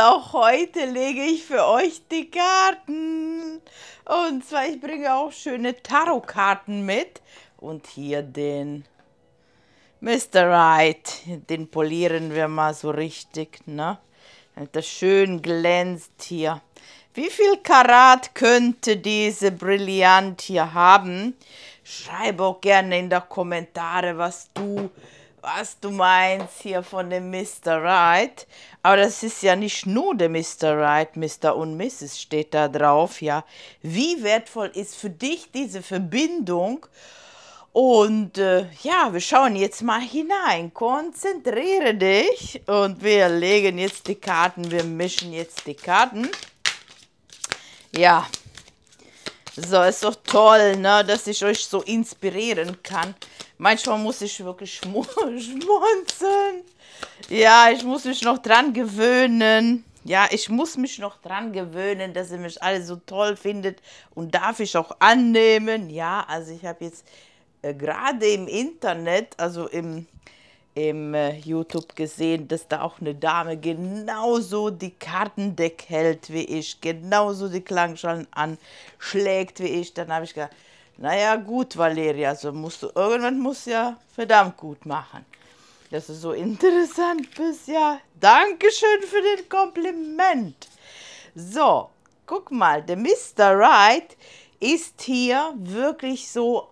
auch heute lege ich für euch die Karten. Und zwar, ich bringe auch schöne Tarotkarten mit. Und hier den Mr. Right. Den polieren wir mal so richtig, ne? Damit das schön glänzt hier. Wie viel Karat könnte diese Brillant hier haben? Schreibe auch gerne in die Kommentare, was du was du meinst hier von dem Mr. Right. Aber das ist ja nicht nur der Mr. Right, Mr. und Mrs. steht da drauf, ja. Wie wertvoll ist für dich diese Verbindung? Und äh, ja, wir schauen jetzt mal hinein. Konzentriere dich und wir legen jetzt die Karten, wir mischen jetzt die Karten. Ja, so ist doch toll, ne, dass ich euch so inspirieren kann. Manchmal muss ich wirklich schmu schmunzeln. Ja, ich muss mich noch dran gewöhnen. Ja, ich muss mich noch dran gewöhnen, dass ihr mich alle so toll findet und darf ich auch annehmen. Ja, also ich habe jetzt äh, gerade im Internet, also im, im äh, YouTube gesehen, dass da auch eine Dame genauso die Kartendeck hält wie ich, genauso die Klangschalen anschlägt wie ich. Dann habe ich gedacht, naja, gut, Valeria, also musst du, irgendwann muss ja verdammt gut machen. Dass du so interessant bist, ja. Dankeschön für den Kompliment. So, guck mal, der Mr. Right ist hier wirklich so,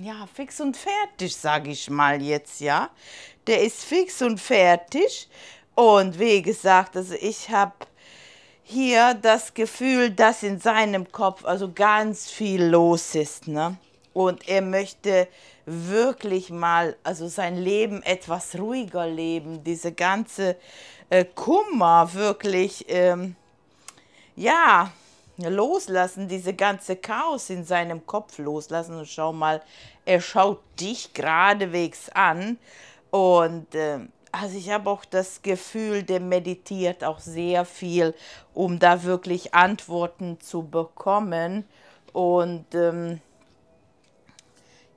ja, fix und fertig, sag ich mal jetzt, ja. Der ist fix und fertig. Und wie gesagt, also ich habe hier das Gefühl, dass in seinem Kopf also ganz viel los ist. Ne? Und er möchte wirklich mal, also sein Leben etwas ruhiger leben, diese ganze äh, Kummer wirklich, ähm, ja, loslassen, diese ganze Chaos in seinem Kopf loslassen und schau mal, er schaut dich geradewegs an und äh, also ich habe auch das Gefühl, der meditiert auch sehr viel, um da wirklich Antworten zu bekommen. Und ähm,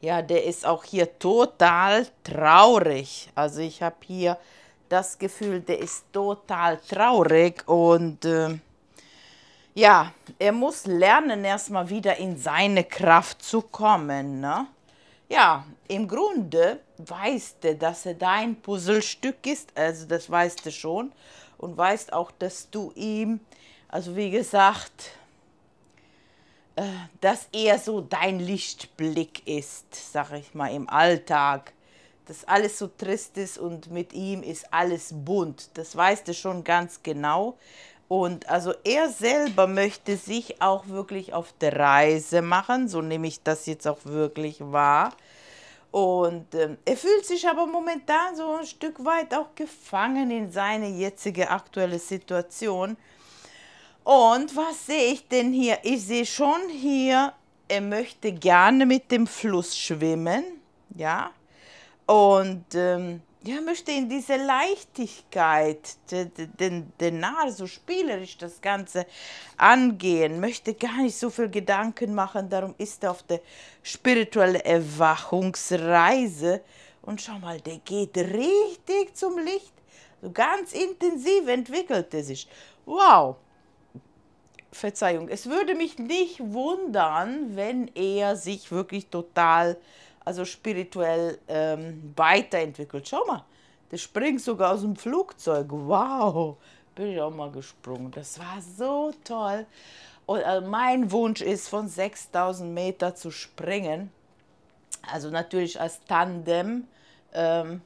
ja, der ist auch hier total traurig. Also ich habe hier das Gefühl, der ist total traurig und äh, ja, er muss lernen, erstmal wieder in seine Kraft zu kommen. Ne? Ja, im Grunde weißt du, dass er dein Puzzlestück ist, also das weißt du schon und weißt auch, dass du ihm, also wie gesagt, äh, dass er so dein Lichtblick ist, sag ich mal, im Alltag. Dass alles so trist ist und mit ihm ist alles bunt. Das weißt du schon ganz genau. Und also er selber möchte sich auch wirklich auf der Reise machen, so nehme ich das jetzt auch wirklich wahr. Und ähm, er fühlt sich aber momentan so ein Stück weit auch gefangen in seine jetzige aktuelle Situation. Und was sehe ich denn hier? Ich sehe schon hier, er möchte gerne mit dem Fluss schwimmen, ja. Und ähm, ja, möchte in diese Leichtigkeit, den, den Narr so spielerisch das Ganze angehen, möchte gar nicht so viel Gedanken machen, darum ist er auf der spirituellen Erwachungsreise. Und schau mal, der geht richtig zum Licht, so ganz intensiv entwickelt er sich. Wow! Verzeihung, es würde mich nicht wundern, wenn er sich wirklich total äh, also spirituell ähm, weiterentwickelt. Schau mal, der springt sogar aus dem Flugzeug. Wow, bin ich auch mal gesprungen. Das war so toll. Und also mein Wunsch ist, von 6000 Meter zu springen. Also natürlich als Tandem. Ähm,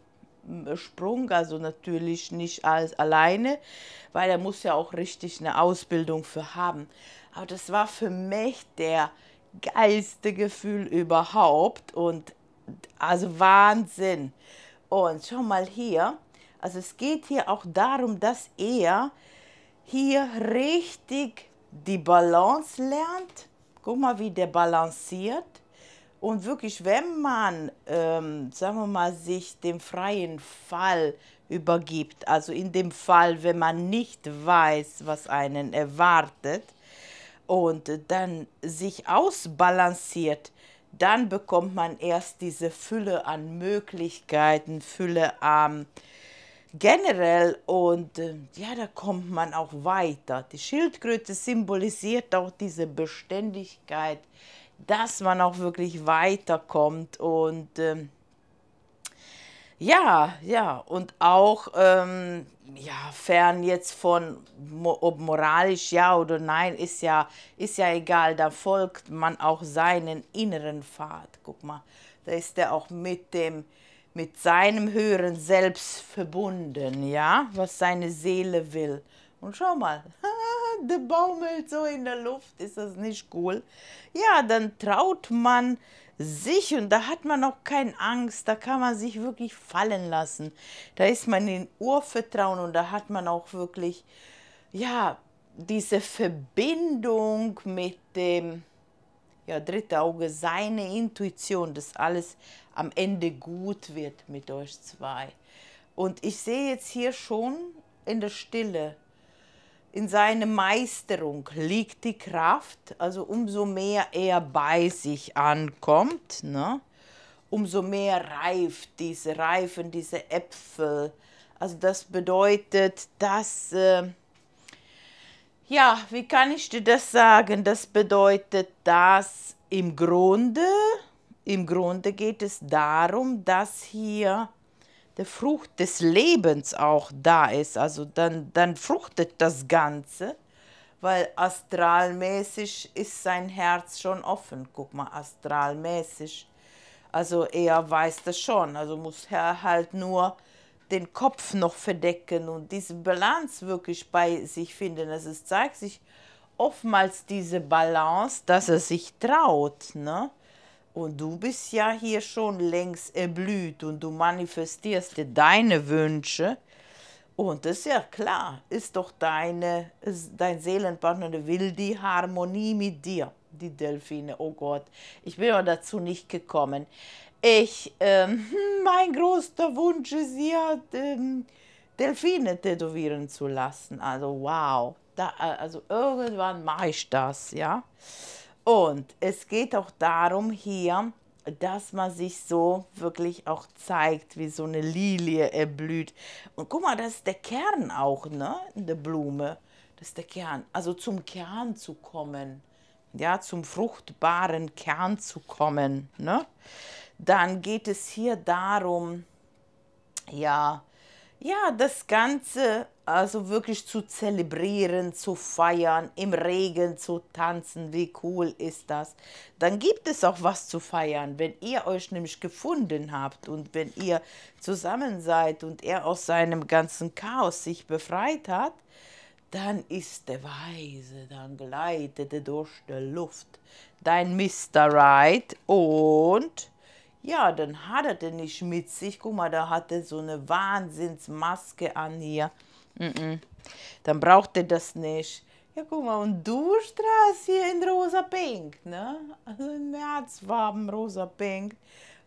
Sprung, also natürlich nicht als alleine, weil er muss ja auch richtig eine Ausbildung für haben. Aber das war für mich der geilste Gefühl überhaupt und also Wahnsinn. Und schau mal hier, also es geht hier auch darum, dass er hier richtig die Balance lernt. Guck mal, wie der balanciert. Und wirklich, wenn man, ähm, sagen wir mal, sich dem freien Fall übergibt, also in dem Fall, wenn man nicht weiß, was einen erwartet, und dann sich ausbalanciert, dann bekommt man erst diese Fülle an Möglichkeiten, Fülle an ähm, generell und äh, ja, da kommt man auch weiter. Die Schildkröte symbolisiert auch diese Beständigkeit, dass man auch wirklich weiterkommt und äh, ja, ja, und auch ähm, ja, fern jetzt von, ob moralisch ja oder nein, ist ja, ist ja egal, da folgt man auch seinen inneren Pfad. Guck mal, da ist er auch mit dem, mit seinem höheren Selbst verbunden, ja, was seine Seele will. Und schau mal, der baumelt so in der Luft, ist das nicht cool? Ja, dann traut man sich und da hat man auch keine Angst, da kann man sich wirklich fallen lassen. Da ist man in Urvertrauen und da hat man auch wirklich, ja, diese Verbindung mit dem ja, dritte Auge, seine Intuition, dass alles am Ende gut wird mit euch zwei. Und ich sehe jetzt hier schon in der Stille, in seiner Meisterung liegt die Kraft, also umso mehr er bei sich ankommt, ne? umso mehr reift diese Reifen, diese Äpfel. Also das bedeutet, dass, äh ja, wie kann ich dir das sagen? Das bedeutet, dass im Grunde, im Grunde geht es darum, dass hier der Frucht des Lebens auch da ist, also dann, dann fruchtet das Ganze, weil astralmäßig ist sein Herz schon offen. Guck mal, astralmäßig. Also er weiß das schon, also muss er halt nur den Kopf noch verdecken und diese Balance wirklich bei sich finden. Also es zeigt sich oftmals diese Balance, dass er sich traut, ne? Und du bist ja hier schon längst erblüht und du manifestierst dir deine Wünsche. Und das ist ja klar, ist doch deine, ist dein Seelenpartner will die Harmonie mit dir, die Delfine. Oh Gott, ich bin aber dazu nicht gekommen. Ich, ähm, hm, mein größter Wunsch ist ja, ähm, Delfine tätowieren zu lassen. Also wow, da, äh, also irgendwann mache ich das, ja. Und es geht auch darum hier, dass man sich so wirklich auch zeigt, wie so eine Lilie erblüht. Und guck mal, das ist der Kern auch, ne? In der Blume. Das ist der Kern. Also zum Kern zu kommen. Ja, zum fruchtbaren Kern zu kommen. Ne? Dann geht es hier darum, ja, ja, das Ganze also wirklich zu zelebrieren, zu feiern, im Regen zu tanzen, wie cool ist das? Dann gibt es auch was zu feiern, wenn ihr euch nämlich gefunden habt und wenn ihr zusammen seid und er aus seinem ganzen Chaos sich befreit hat, dann ist der Weise, dann gleitet er durch die Luft. Dein Mr. Right und ja, dann hat er den nicht mit sich. Guck mal, da hat er so eine Wahnsinnsmaske an hier. Mm -mm. Dann braucht er das nicht. Ja, guck mal, und du strahlst hier in rosa-pink, ne? Also in Märzfarben rosa-pink.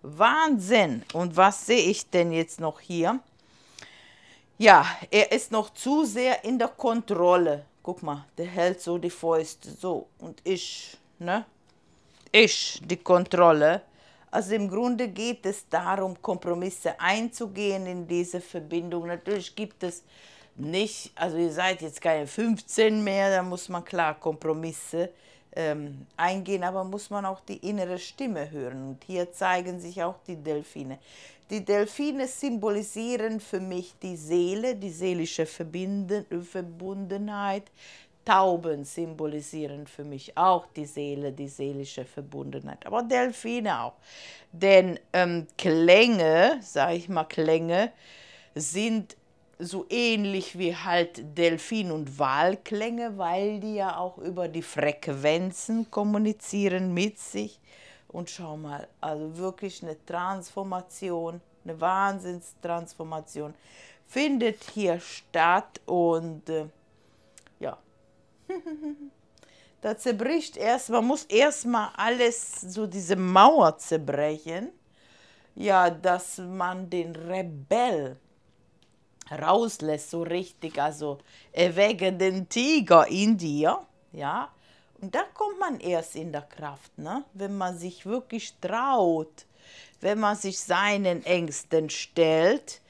Wahnsinn! Und was sehe ich denn jetzt noch hier? Ja, er ist noch zu sehr in der Kontrolle. Guck mal, der hält so die Fäuste so. Und ich, ne? Ich, die Kontrolle. Also im Grunde geht es darum, Kompromisse einzugehen in diese Verbindung. Natürlich gibt es nicht, also ihr seid jetzt keine 15 mehr, da muss man klar Kompromisse ähm, eingehen, aber muss man auch die innere Stimme hören. Und hier zeigen sich auch die Delfine. Die Delfine symbolisieren für mich die Seele, die seelische Verbinden, Verbundenheit, Tauben symbolisieren für mich auch die Seele, die seelische Verbundenheit, aber Delfine auch. Denn ähm, Klänge, sage ich mal Klänge, sind so ähnlich wie halt Delfin- und Walklänge, weil die ja auch über die Frequenzen kommunizieren mit sich. Und schau mal, also wirklich eine Transformation, eine Wahnsinnstransformation findet hier statt und... Äh, da zerbricht erst, man muss erstmal alles, so diese Mauer zerbrechen, ja, dass man den Rebell rauslässt, so richtig, also erwecke den Tiger in dir, ja. Und da kommt man erst in der Kraft, ne? wenn man sich wirklich traut, wenn man sich seinen Ängsten stellt,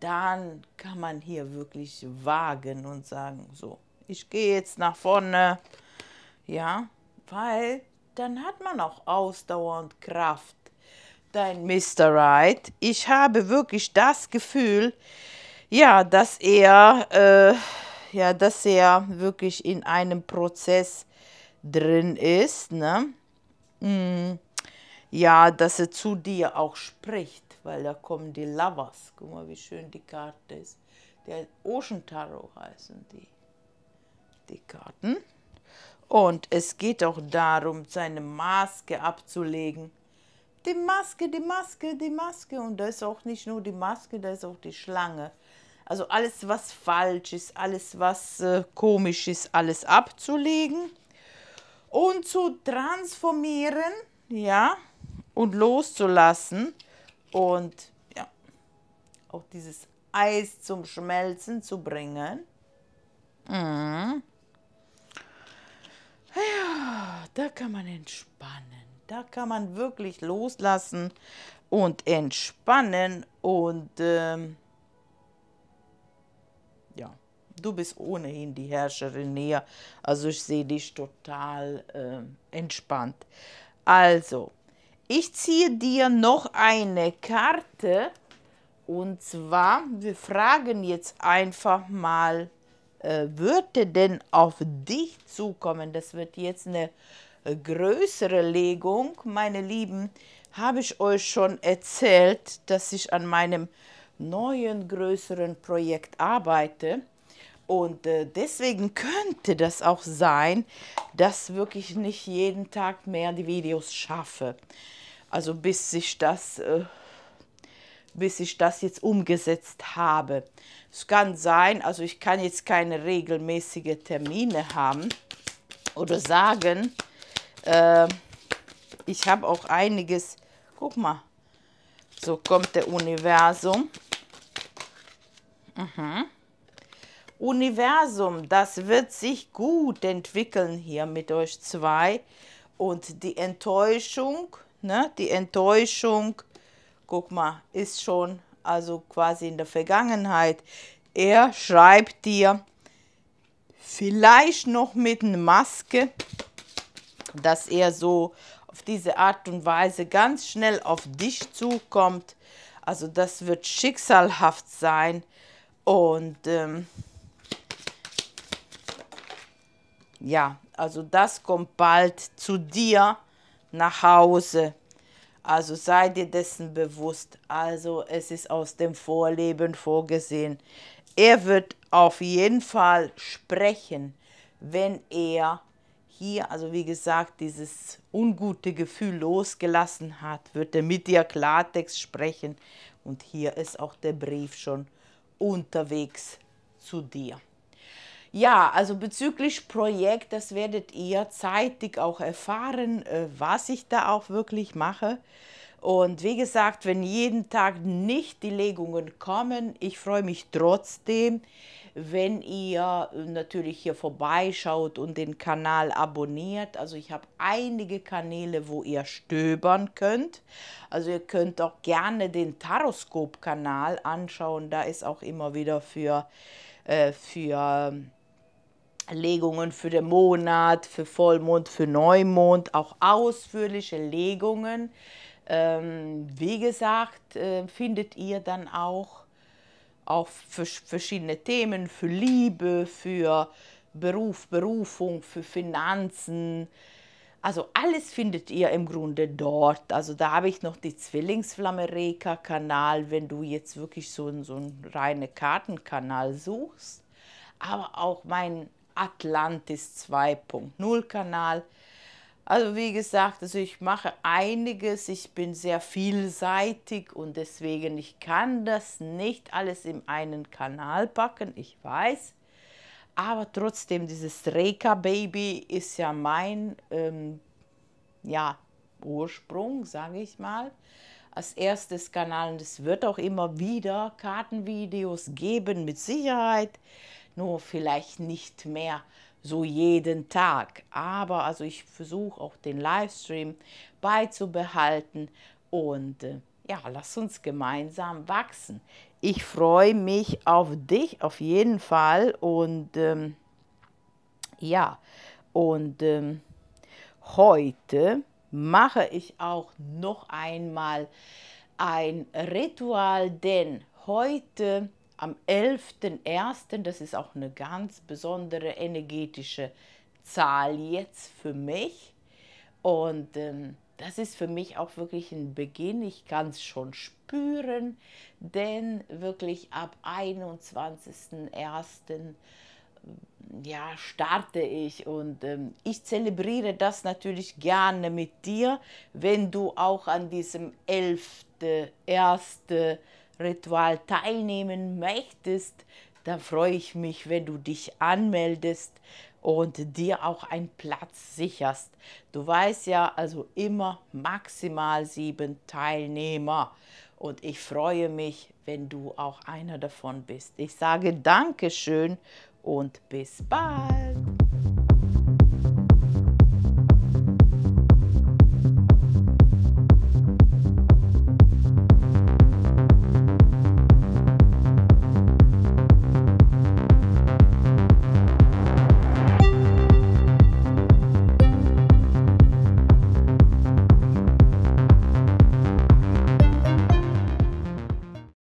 dann kann man hier wirklich wagen und sagen, so, ich gehe jetzt nach vorne. Ja, weil dann hat man auch Ausdauer und Kraft. Dein Mr. Right, ich habe wirklich das Gefühl, ja, dass er, äh, ja, dass er wirklich in einem Prozess drin ist, ne? Mm. Ja, dass er zu dir auch spricht, weil da kommen die Lovers. Guck mal, wie schön die Karte ist. Der Ocean Tarot heißen die die Karten. Und es geht auch darum, seine Maske abzulegen. Die Maske, die Maske, die Maske. Und da ist auch nicht nur die Maske, da ist auch die Schlange. Also alles, was falsch ist, alles, was äh, komisch ist, alles abzulegen und zu transformieren, ja, und loszulassen. Und ja, auch dieses Eis zum Schmelzen zu bringen. Mhm. Ja, da kann man entspannen. Da kann man wirklich loslassen und entspannen. Und ähm, ja, du bist ohnehin die Herrscherin näher. Also ich sehe dich total äh, entspannt. Also, ich ziehe dir noch eine Karte. Und zwar, wir fragen jetzt einfach mal äh, würde denn auf dich zukommen, das wird jetzt eine äh, größere Legung, meine Lieben, habe ich euch schon erzählt, dass ich an meinem neuen größeren Projekt arbeite. Und äh, deswegen könnte das auch sein, dass wirklich nicht jeden Tag mehr die Videos schaffe. Also bis sich das äh, bis ich das jetzt umgesetzt habe. Es kann sein, also ich kann jetzt keine regelmäßigen Termine haben oder sagen, äh, ich habe auch einiges, guck mal, so kommt der Universum. Mhm. Universum, das wird sich gut entwickeln hier mit euch zwei. Und die Enttäuschung, ne, die Enttäuschung guck mal, ist schon also quasi in der Vergangenheit. Er schreibt dir vielleicht noch mit einer Maske, dass er so auf diese Art und Weise ganz schnell auf dich zukommt. Also das wird schicksalhaft sein. Und ähm, ja, also das kommt bald zu dir nach Hause. Also sei dir dessen bewusst. Also es ist aus dem Vorleben vorgesehen. Er wird auf jeden Fall sprechen, wenn er hier, also wie gesagt, dieses ungute Gefühl losgelassen hat, wird er mit dir Klartext sprechen. Und hier ist auch der Brief schon unterwegs zu dir. Ja, also bezüglich Projekt, das werdet ihr zeitig auch erfahren, äh, was ich da auch wirklich mache. Und wie gesagt, wenn jeden Tag nicht die Legungen kommen, ich freue mich trotzdem, wenn ihr äh, natürlich hier vorbeischaut und den Kanal abonniert. Also ich habe einige Kanäle, wo ihr stöbern könnt. Also ihr könnt auch gerne den Taroskop-Kanal anschauen. Da ist auch immer wieder für, äh, für Legungen für den Monat, für Vollmond, für Neumond, auch ausführliche Legungen. Ähm, wie gesagt, äh, findet ihr dann auch, auch für verschiedene Themen, für Liebe, für Beruf, Berufung, für Finanzen. Also alles findet ihr im Grunde dort. Also da habe ich noch die Zwillingsflamme Reka-Kanal, wenn du jetzt wirklich so, so einen reinen Kartenkanal suchst. Aber auch mein Atlantis 2.0 Kanal. Also wie gesagt, also ich mache einiges, ich bin sehr vielseitig und deswegen, ich kann das nicht alles in einen Kanal packen, ich weiß. Aber trotzdem, dieses Reka Baby ist ja mein ähm, ja, Ursprung, sage ich mal. Als erstes Kanal und es wird auch immer wieder Kartenvideos geben, mit Sicherheit nur vielleicht nicht mehr so jeden Tag. Aber also ich versuche auch den Livestream beizubehalten und äh, ja, lass uns gemeinsam wachsen. Ich freue mich auf dich auf jeden Fall und ähm, ja, und ähm, heute mache ich auch noch einmal ein Ritual, denn heute am 11.01., das ist auch eine ganz besondere energetische Zahl jetzt für mich. Und ähm, das ist für mich auch wirklich ein Beginn. Ich kann es schon spüren, denn wirklich ab 21.01. Ähm, ja, starte ich und ähm, ich zelebriere das natürlich gerne mit dir, wenn du auch an diesem 11.01. Ritual teilnehmen möchtest, dann freue ich mich, wenn du dich anmeldest und dir auch einen Platz sicherst. Du weißt ja, also immer maximal sieben Teilnehmer. Und ich freue mich, wenn du auch einer davon bist. Ich sage Dankeschön und bis bald.